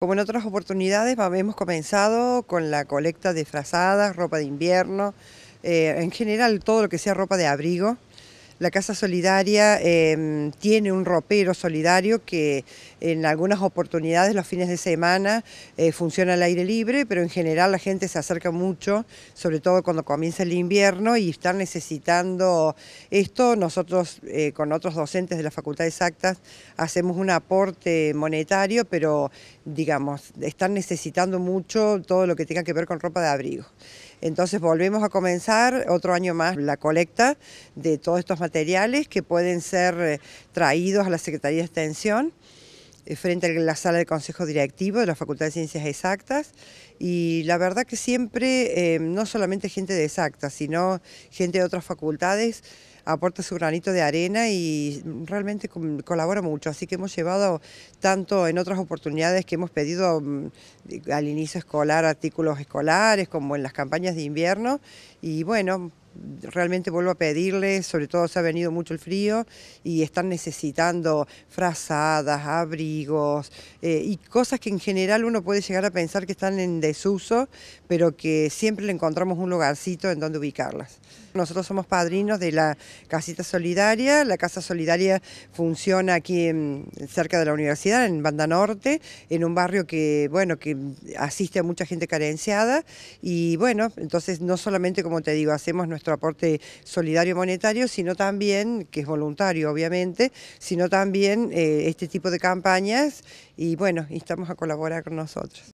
Como en otras oportunidades, hemos comenzado con la colecta de frazadas, ropa de invierno, eh, en general todo lo que sea ropa de abrigo. La Casa Solidaria em, tiene un ropero solidario que en algunas oportunidades los fines de semana eh, funciona al aire libre, pero en general la gente se acerca mucho, sobre todo cuando comienza el invierno y están necesitando esto. Nosotros eh, con otros docentes de la Facultad de Exactas hacemos un aporte monetario, pero digamos, están necesitando mucho todo lo que tenga que ver con ropa de abrigo. Entonces volvemos a comenzar otro año más la colecta de todos estos materiales que pueden ser eh, traídos a la Secretaría de Extensión. Eh, frente a la sala del Consejo Directivo de la Facultad de Ciencias Exactas y la verdad que siempre, eh, no solamente gente de exactas, sino gente de otras facultades aporta su granito de arena y realmente colabora mucho. Así que hemos llevado tanto en otras oportunidades que hemos pedido mm, al inicio escolar artículos escolares como en las campañas de invierno y bueno, realmente vuelvo a pedirles, sobre todo se ha venido mucho el frío y están necesitando frazadas, abrigos eh, y cosas que en general uno puede llegar a pensar que están en desuso, pero que siempre le encontramos un lugarcito en donde ubicarlas. Nosotros somos padrinos de la Casita Solidaria, la Casa Solidaria funciona aquí cerca de la universidad, en Banda Norte, en un barrio que, bueno, que asiste a mucha gente carenciada y bueno, entonces no solamente como te digo, hacemos nuestro aporte solidario monetario, sino también, que es voluntario obviamente, sino también eh, este tipo de campañas y bueno, estamos a colaborar con nosotros.